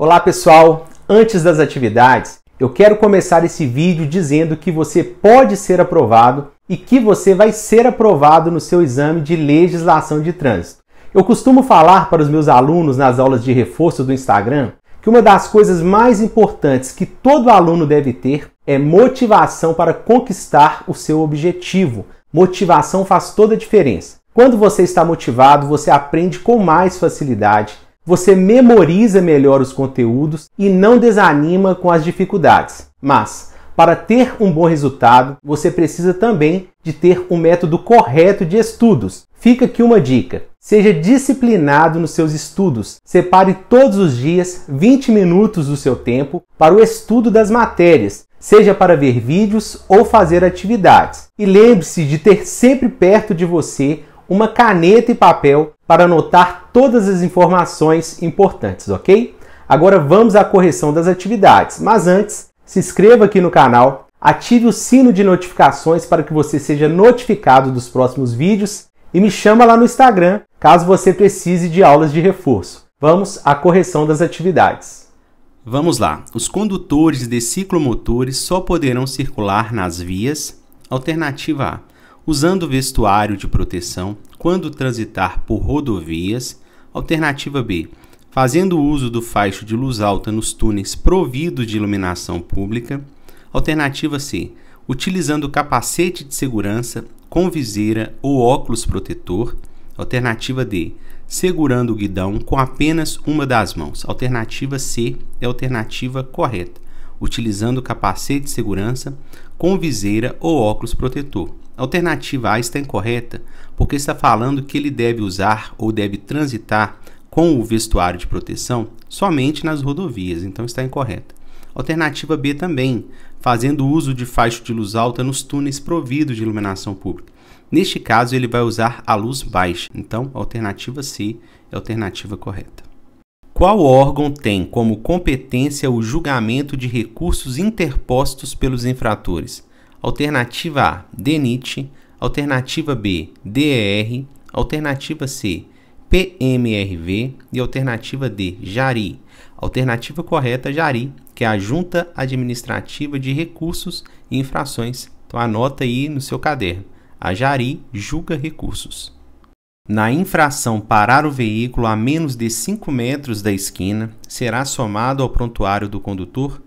Olá pessoal, antes das atividades, eu quero começar esse vídeo dizendo que você pode ser aprovado e que você vai ser aprovado no seu exame de legislação de trânsito. Eu costumo falar para os meus alunos nas aulas de reforço do Instagram que uma das coisas mais importantes que todo aluno deve ter é motivação para conquistar o seu objetivo. Motivação faz toda a diferença. Quando você está motivado, você aprende com mais facilidade você memoriza melhor os conteúdos e não desanima com as dificuldades. Mas, para ter um bom resultado, você precisa também de ter um método correto de estudos. Fica aqui uma dica: seja disciplinado nos seus estudos. Separe todos os dias 20 minutos do seu tempo para o estudo das matérias, seja para ver vídeos ou fazer atividades. E lembre-se de ter sempre perto de você uma caneta e papel para anotar todas as informações importantes, ok? Agora vamos à correção das atividades, mas antes, se inscreva aqui no canal, ative o sino de notificações para que você seja notificado dos próximos vídeos e me chama lá no Instagram caso você precise de aulas de reforço. Vamos à correção das atividades. Vamos lá. Os condutores de ciclomotores só poderão circular nas vias. Alternativa A usando vestuário de proteção quando transitar por rodovias. Alternativa B, fazendo uso do faixo de luz alta nos túneis providos de iluminação pública. Alternativa C, utilizando capacete de segurança com viseira ou óculos protetor. Alternativa D, segurando o guidão com apenas uma das mãos. Alternativa C é a alternativa correta, utilizando capacete de segurança com viseira ou óculos protetor alternativa A está incorreta porque está falando que ele deve usar ou deve transitar com o vestuário de proteção somente nas rodovias, então está incorreta. Alternativa B também, fazendo uso de faixa de luz alta nos túneis providos de iluminação pública. Neste caso, ele vai usar a luz baixa, então a alternativa C é a alternativa correta. Qual órgão tem como competência o julgamento de recursos interpostos pelos infratores? Alternativa A, DENIT. Alternativa B, DER. Alternativa C, PMRV. E alternativa D, JARI. Alternativa correta, JARI, que é a Junta Administrativa de Recursos e Infrações. Então anota aí no seu caderno. A JARI julga recursos. Na infração parar o veículo a menos de 5 metros da esquina, será somado ao prontuário do condutor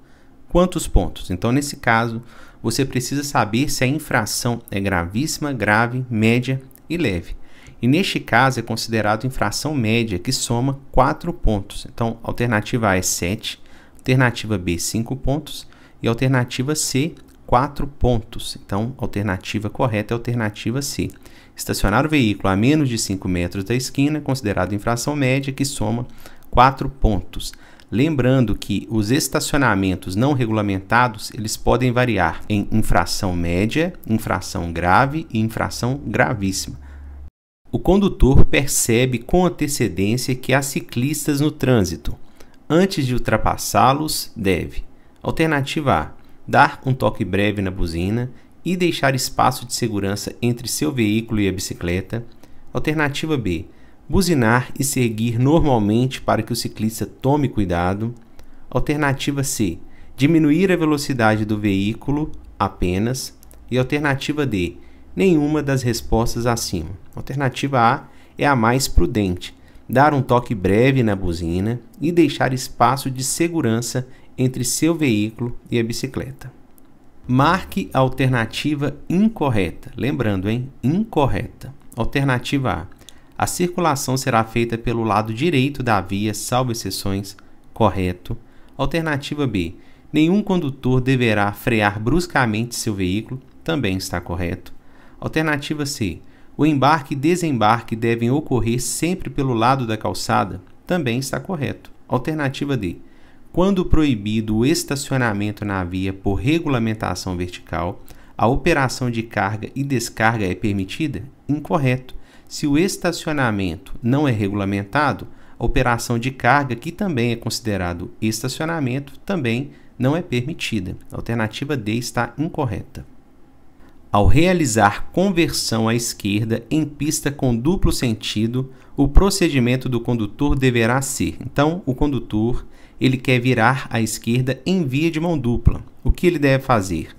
quantos pontos? Então, nesse caso, você precisa saber se a infração é gravíssima, grave, média e leve. E neste caso é considerado infração média, que soma 4 pontos. Então, alternativa A é 7, alternativa B, 5 pontos, e alternativa C, 4 pontos. Então, alternativa correta é alternativa C. Estacionar o veículo a menos de 5 metros da esquina é considerado infração média, que soma 4 pontos. Lembrando que os estacionamentos não regulamentados, eles podem variar em infração média, infração grave e infração gravíssima. O condutor percebe com antecedência que há ciclistas no trânsito. Antes de ultrapassá-los, deve: alternativa A, dar um toque breve na buzina e deixar espaço de segurança entre seu veículo e a bicicleta. Alternativa B, buzinar e seguir normalmente para que o ciclista tome cuidado. Alternativa C, diminuir a velocidade do veículo apenas. E alternativa D, nenhuma das respostas acima. Alternativa A é a mais prudente, dar um toque breve na buzina e deixar espaço de segurança entre seu veículo e a bicicleta. Marque a alternativa incorreta. Lembrando, hein? Incorreta. Alternativa A a circulação será feita pelo lado direito da via, salvo exceções. Correto. Alternativa B. Nenhum condutor deverá frear bruscamente seu veículo. Também está correto. Alternativa C. O embarque e desembarque devem ocorrer sempre pelo lado da calçada. Também está correto. Alternativa D. Quando proibido o estacionamento na via por regulamentação vertical, a operação de carga e descarga é permitida? Incorreto. Se o estacionamento não é regulamentado, a operação de carga, que também é considerado estacionamento, também não é permitida. A alternativa D está incorreta. Ao realizar conversão à esquerda em pista com duplo sentido, o procedimento do condutor deverá ser. Então, o condutor, ele quer virar à esquerda em via de mão dupla. O que ele deve fazer?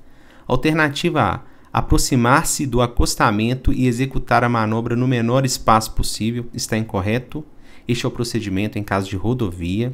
Alternativa A: aproximar-se do acostamento e executar a manobra no menor espaço possível está incorreto. Este é o procedimento em caso de rodovia.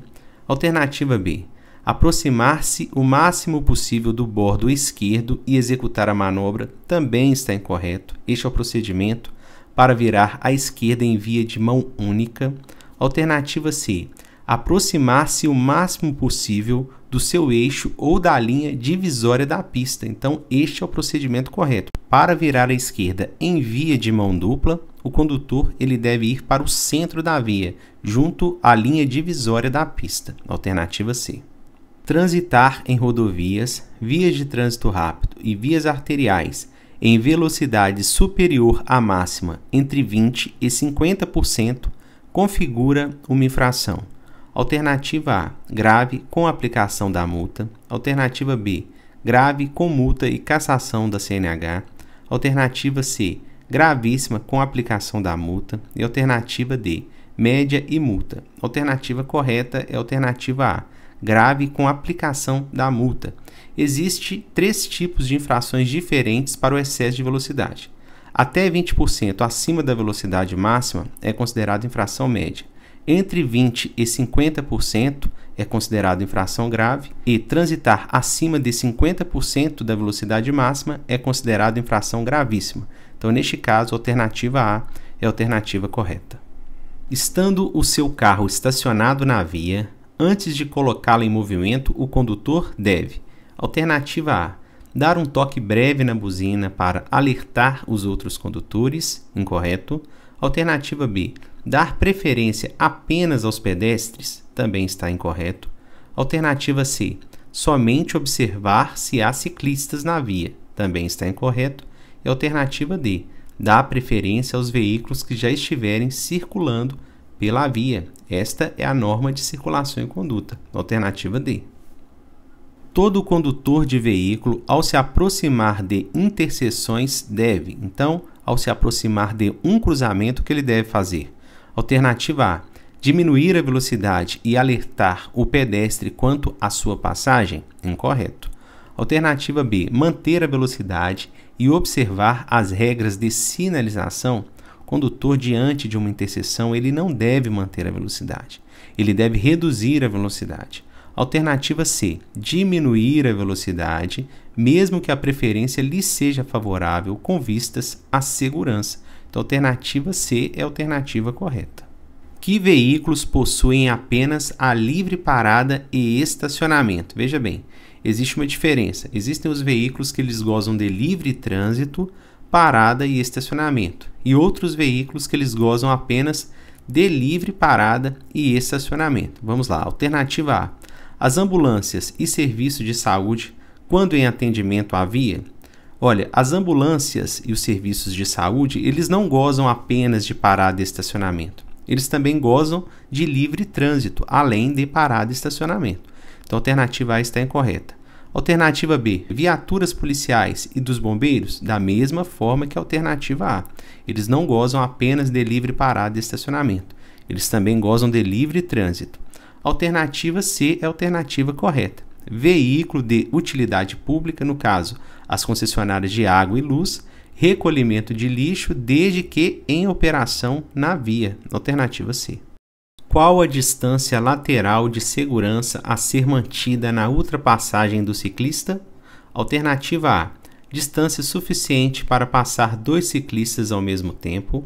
Alternativa B. Aproximar-se o máximo possível do bordo esquerdo e executar a manobra também está incorreto. Este é o procedimento para virar à esquerda em via de mão única. Alternativa C aproximar-se o máximo possível do seu eixo ou da linha divisória da pista. Então, este é o procedimento correto. Para virar à esquerda em via de mão dupla, o condutor ele deve ir para o centro da via, junto à linha divisória da pista. Alternativa C. Transitar em rodovias, vias de trânsito rápido e vias arteriais em velocidade superior à máxima entre 20 e 50% configura uma infração Alternativa A: grave com aplicação da multa. Alternativa B: grave com multa e cassação da CNH. Alternativa C: gravíssima com aplicação da multa. E alternativa D: média e multa. Alternativa correta é alternativa A: grave com aplicação da multa. Existem três tipos de infrações diferentes para o excesso de velocidade. Até 20% acima da velocidade máxima é considerada infração média entre 20% e 50% é considerado infração grave e transitar acima de 50% da velocidade máxima é considerado infração gravíssima. Então, neste caso, a alternativa A é a alternativa correta. Estando o seu carro estacionado na via, antes de colocá-lo em movimento, o condutor deve: alternativa A, dar um toque breve na buzina para alertar os outros condutores, incorreto. Alternativa B, Dar preferência apenas aos pedestres também está incorreto. Alternativa C. Somente observar se há ciclistas na via também está incorreto. E alternativa D. Dar preferência aos veículos que já estiverem circulando pela via. Esta é a norma de circulação e conduta. Alternativa D todo condutor de veículo, ao se aproximar de interseções, deve, então, ao se aproximar de um cruzamento, o que ele deve fazer? Alternativa A: diminuir a velocidade e alertar o pedestre quanto à sua passagem? Incorreto. Alternativa B: manter a velocidade e observar as regras de sinalização. Condutor diante de uma interseção, ele não deve manter a velocidade. Ele deve reduzir a velocidade. Alternativa C: diminuir a velocidade, mesmo que a preferência lhe seja favorável com vistas à segurança. Então, alternativa C é a alternativa correta. Que veículos possuem apenas a livre parada e estacionamento? Veja bem, existe uma diferença. Existem os veículos que eles gozam de livre trânsito, parada e estacionamento, e outros veículos que eles gozam apenas de livre parada e estacionamento. Vamos lá, alternativa A. As ambulâncias e serviços de saúde, quando em atendimento à via, Olha, as ambulâncias e os serviços de saúde, eles não gozam apenas de parada e estacionamento. Eles também gozam de livre trânsito, além de parada e estacionamento. Então, a alternativa A está incorreta. Alternativa B, viaturas policiais e dos bombeiros, da mesma forma que a alternativa A. Eles não gozam apenas de livre parada e estacionamento. Eles também gozam de livre trânsito. Alternativa C é a alternativa correta. Veículo de utilidade pública, no caso, as concessionárias de água e luz recolhimento de lixo desde que em operação na via. Alternativa C. Qual a distância lateral de segurança a ser mantida na ultrapassagem do ciclista? Alternativa A. Distância suficiente para passar dois ciclistas ao mesmo tempo.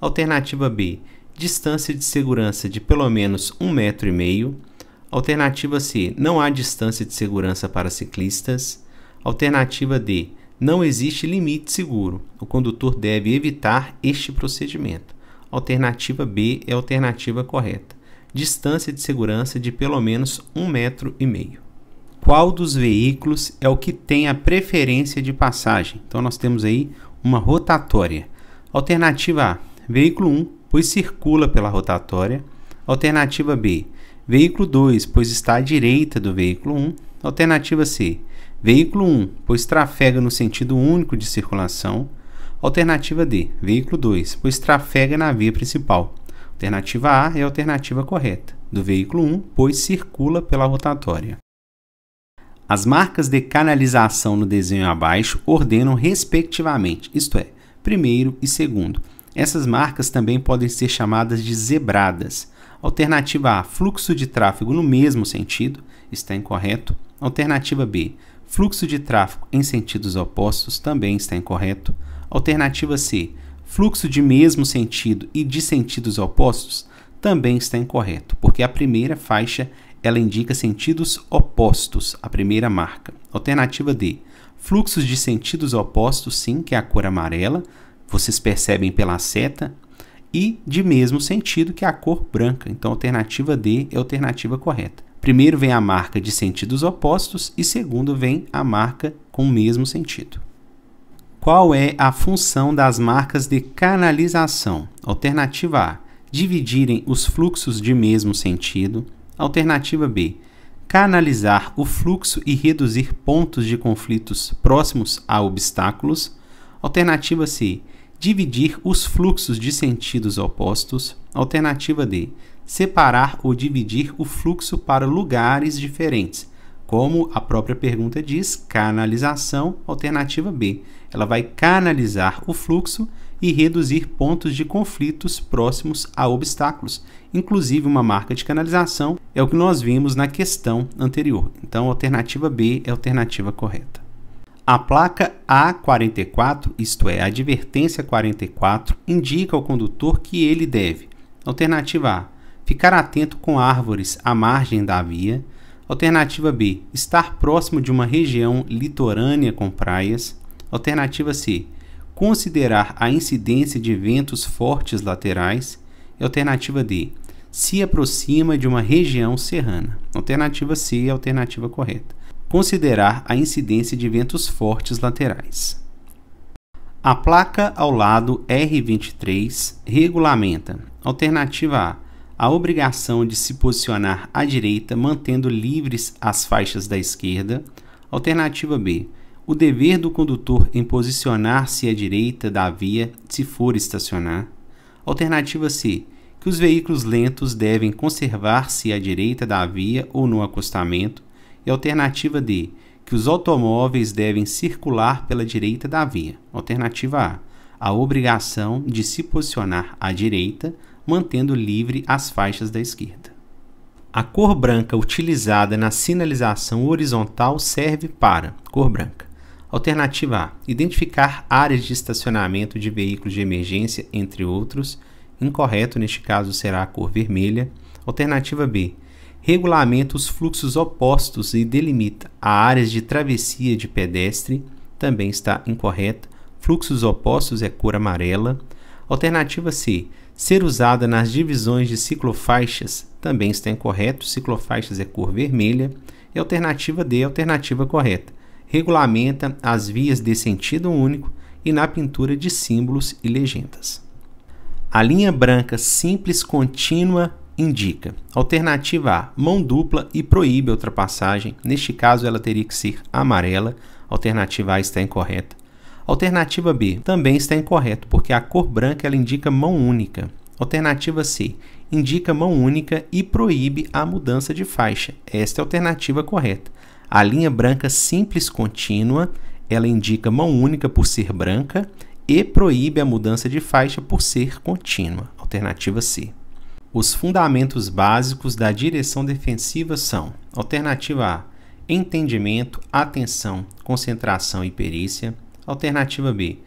Alternativa B. Distância de segurança de pelo menos um metro e meio. Alternativa C. Não há distância de segurança para ciclistas. Alternativa D. Não existe limite seguro. O condutor deve evitar este procedimento. Alternativa B é a alternativa correta. Distância de segurança de pelo menos um metro e meio. Qual dos veículos é o que tem a preferência de passagem? Então nós temos aí uma rotatória. Alternativa A: veículo 1, pois circula pela rotatória. Alternativa B: veículo 2, pois está à direita do veículo 1. Alternativa C: Veículo 1, pois trafega no sentido único de circulação. Alternativa D, veículo 2, pois trafega na via principal. Alternativa A é a alternativa correta. Do veículo 1, pois circula pela rotatória. As marcas de canalização no desenho abaixo ordenam respectivamente, isto é, primeiro e segundo. Essas marcas também podem ser chamadas de zebradas. Alternativa A, fluxo de tráfego no mesmo sentido, está incorreto. Alternativa B, Fluxo de tráfego em sentidos opostos também está incorreto. Alternativa C. Fluxo de mesmo sentido e de sentidos opostos também está incorreto, porque a primeira faixa ela indica sentidos opostos, a primeira marca. Alternativa D. Fluxos de sentidos opostos, sim, que é a cor amarela, vocês percebem pela seta, e de mesmo sentido que é a cor branca. Então, alternativa D é a alternativa correta. Primeiro vem a marca de sentidos opostos e segundo vem a marca com o mesmo sentido. Qual é a função das marcas de canalização? Alternativa A: dividirem os fluxos de mesmo sentido. Alternativa B: canalizar o fluxo e reduzir pontos de conflitos próximos a obstáculos. Alternativa C: dividir os fluxos de sentidos opostos. Alternativa D: separar ou dividir o fluxo para lugares diferentes. Como a própria pergunta diz, canalização, alternativa B. Ela vai canalizar o fluxo e reduzir pontos de conflitos próximos a obstáculos. Inclusive, uma marca de canalização é o que nós vimos na questão anterior. Então, alternativa B é a alternativa correta. A placa A44, isto é, a advertência 44, indica ao condutor que ele deve: alternativa A, ficar atento com árvores à margem da via. Alternativa B, estar próximo de uma região litorânea com praias. Alternativa C, considerar a incidência de ventos fortes laterais. E alternativa D, se aproxima de uma região serrana. Alternativa C é a alternativa correta. Considerar a incidência de ventos fortes laterais. A placa ao lado R23 regulamenta: alternativa A, a obrigação de se posicionar à direita, mantendo livres as faixas da esquerda. Alternativa B. O dever do condutor em posicionar-se à direita da via se for estacionar. Alternativa C. Que os veículos lentos devem conservar-se à direita da via ou no acostamento. E alternativa D. Que os automóveis devem circular pela direita da via. Alternativa A. A obrigação de se posicionar à direita, mantendo livre as faixas da esquerda. A cor branca utilizada na sinalização horizontal serve para cor branca. Alternativa A: identificar áreas de estacionamento de veículos de emergência, entre outros. Incorreto, neste caso, será a cor vermelha. Alternativa B: regulamenta os fluxos opostos e delimita áreas de travessia de pedestre, também está incorreta. Fluxos opostos é cor amarela. Alternativa C: ser usada nas divisões de ciclofaixas também está incorreto. Ciclofaixas é cor vermelha. E alternativa D é alternativa correta. Regulamenta as vias de sentido único e na pintura de símbolos e legendas. A linha branca simples contínua indica. Alternativa A, mão dupla e proíbe a ultrapassagem. Neste caso, ela teria que ser amarela. Alternativa A está incorreta. Alternativa B também está incorreto, porque a cor branca ela indica mão única. Alternativa C indica mão única e proíbe a mudança de faixa. Esta é a alternativa correta. A linha branca simples contínua, ela indica mão única por ser branca e proíbe a mudança de faixa por ser contínua. Alternativa C. Os fundamentos básicos da direção defensiva são: alternativa A, entendimento, atenção, concentração e perícia. Alternativa B: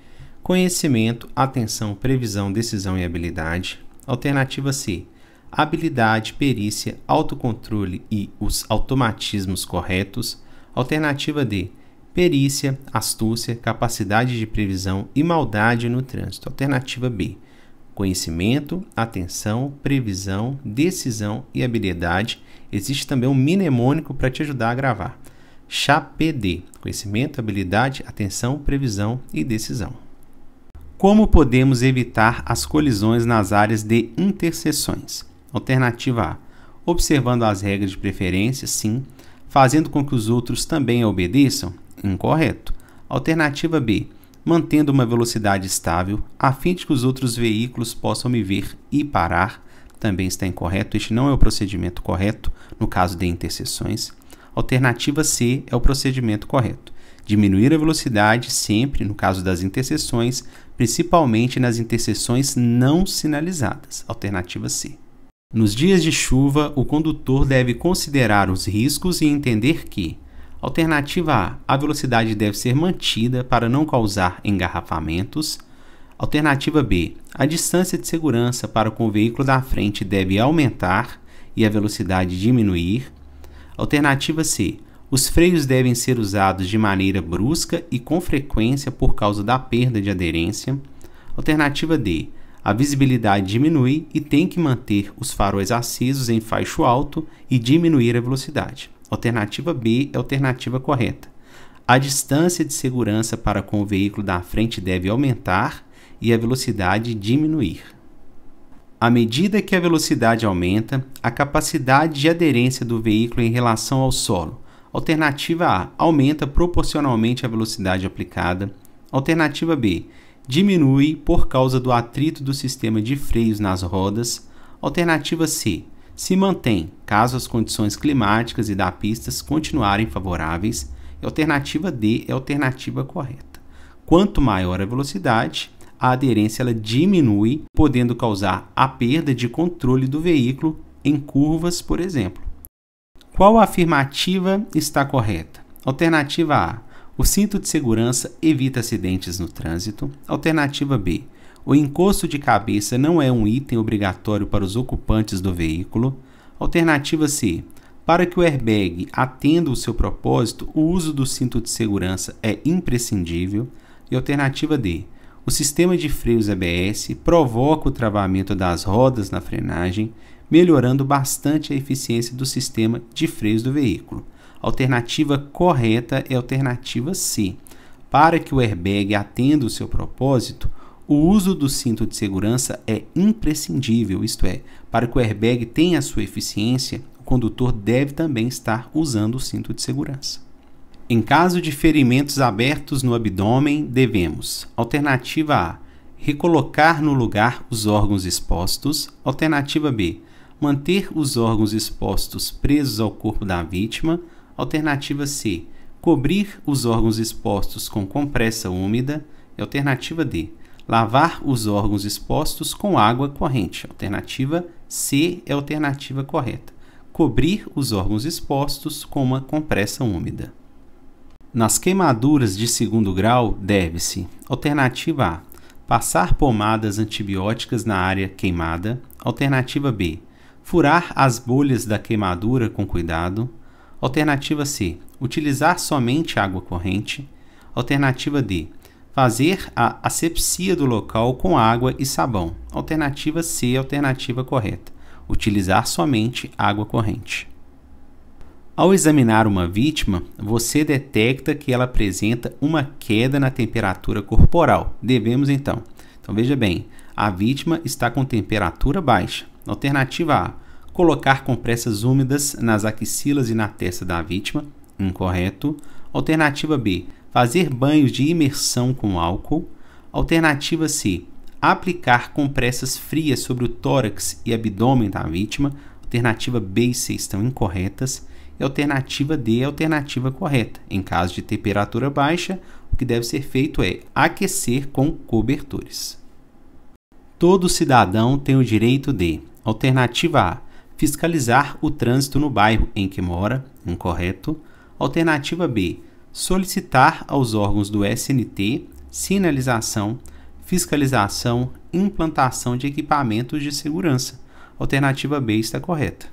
conhecimento, atenção, previsão, decisão e habilidade. Alternativa C: habilidade, perícia, autocontrole e os automatismos corretos. Alternativa D: perícia, astúcia, capacidade de previsão e maldade no trânsito. Alternativa B: conhecimento, atenção, previsão, decisão e habilidade. Existe também um mnemônico para te ajudar a gravar. CHAPD conhecimento, habilidade, atenção, previsão e decisão. Como podemos evitar as colisões nas áreas de interseções? Alternativa A: observando as regras de preferência, sim, fazendo com que os outros também a obedeçam? Incorreto. Alternativa B: mantendo uma velocidade estável, a fim de que os outros veículos possam me ver e parar. Também está incorreto, este não é o procedimento correto no caso de interseções alternativa C é o procedimento correto. Diminuir a velocidade sempre, no caso das interseções, principalmente nas interseções não sinalizadas. Alternativa C. Nos dias de chuva, o condutor deve considerar os riscos e entender que Alternativa A. A velocidade deve ser mantida para não causar engarrafamentos. Alternativa B. A distância de segurança para com o veículo da frente deve aumentar e a velocidade diminuir. Alternativa C. Os freios devem ser usados de maneira brusca e com frequência por causa da perda de aderência. Alternativa D. A visibilidade diminui e tem que manter os faróis acesos em faixo alto e diminuir a velocidade. Alternativa B é a alternativa correta. A distância de segurança para com o veículo da frente deve aumentar e a velocidade diminuir. À medida que a velocidade aumenta, a capacidade de aderência do veículo em relação ao solo. Alternativa A aumenta proporcionalmente à velocidade aplicada. Alternativa B diminui por causa do atrito do sistema de freios nas rodas. Alternativa C se mantém caso as condições climáticas e da pista continuarem favoráveis. E alternativa D é a alternativa correta. Quanto maior a velocidade, a aderência ela diminui, podendo causar a perda de controle do veículo em curvas, por exemplo. Qual afirmativa está correta? Alternativa A: o cinto de segurança evita acidentes no trânsito. Alternativa B: o encosto de cabeça não é um item obrigatório para os ocupantes do veículo. Alternativa C: para que o airbag atenda o seu propósito, o uso do cinto de segurança é imprescindível. E alternativa D: o sistema de freios ABS provoca o travamento das rodas na frenagem, melhorando bastante a eficiência do sistema de freios do veículo. A alternativa correta é a alternativa C. Para que o airbag atenda o seu propósito, o uso do cinto de segurança é imprescindível, isto é, para que o airbag tenha a sua eficiência, o condutor deve também estar usando o cinto de segurança. Em caso de ferimentos abertos no abdômen, devemos: alternativa A, recolocar no lugar os órgãos expostos, alternativa B, manter os órgãos expostos presos ao corpo da vítima, alternativa C, cobrir os órgãos expostos com compressa úmida, alternativa D, lavar os órgãos expostos com água corrente, alternativa C é a alternativa correta, cobrir os órgãos expostos com uma compressa úmida. Nas queimaduras de segundo grau, deve-se: alternativa A, passar pomadas antibióticas na área queimada, alternativa B, furar as bolhas da queimadura com cuidado, alternativa C, utilizar somente água corrente, alternativa D, fazer a asepsia do local com água e sabão, alternativa C, alternativa correta, utilizar somente água corrente. Ao examinar uma vítima, você detecta que ela apresenta uma queda na temperatura corporal. Devemos então. Então veja bem, a vítima está com temperatura baixa. Alternativa A: colocar compressas úmidas nas axilas e na testa da vítima. Incorreto. Alternativa B: fazer banhos de imersão com álcool. Alternativa C: aplicar compressas frias sobre o tórax e abdômen da vítima. Alternativa B e C estão incorretas e a alternativa D é a alternativa correta. Em caso de temperatura baixa, o que deve ser feito é aquecer com cobertores. Todo cidadão tem o direito de: alternativa A, fiscalizar o trânsito no bairro em que mora, incorreto. Alternativa B, solicitar aos órgãos do SNT sinalização, fiscalização, implantação de equipamentos de segurança. Alternativa B está correta.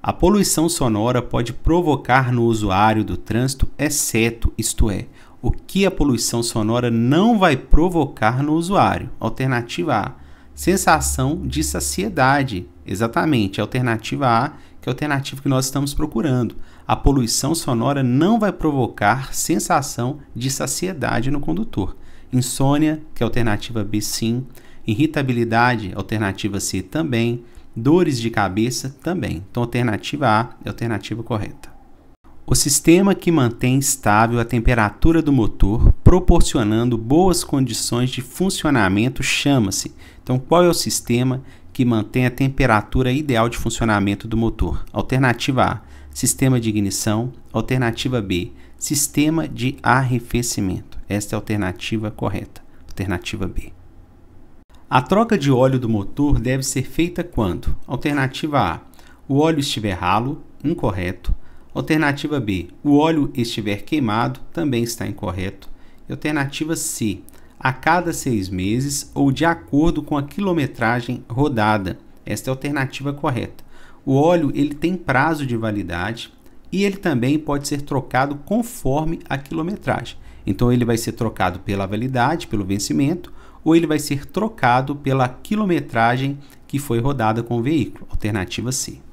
A poluição sonora pode provocar no usuário do trânsito exceto, isto é, o que a poluição sonora não vai provocar no usuário. Alternativa A, sensação de saciedade. Exatamente, alternativa A, que é a alternativa que nós estamos procurando. A poluição sonora não vai provocar sensação de saciedade no condutor. Insônia, que é a alternativa B sim. Irritabilidade, alternativa C também dores de cabeça também. Então, alternativa A é a alternativa correta. O sistema que mantém estável a temperatura do motor, proporcionando boas condições de funcionamento, chama-se. Então, qual é o sistema que mantém a temperatura ideal de funcionamento do motor? Alternativa A: sistema de ignição. Alternativa B: sistema de arrefecimento. Esta é a alternativa correta. Alternativa B. A troca de óleo do motor deve ser feita quando: alternativa A, o óleo estiver ralo, incorreto. Alternativa B, o óleo estiver queimado, também está incorreto. Alternativa C, a cada seis meses ou de acordo com a quilometragem rodada. Esta é a alternativa correta. O óleo ele tem prazo de validade e ele também pode ser trocado conforme a quilometragem. Então ele vai ser trocado pela validade, pelo vencimento, ou ele vai ser trocado pela quilometragem que foi rodada com o veículo, alternativa C.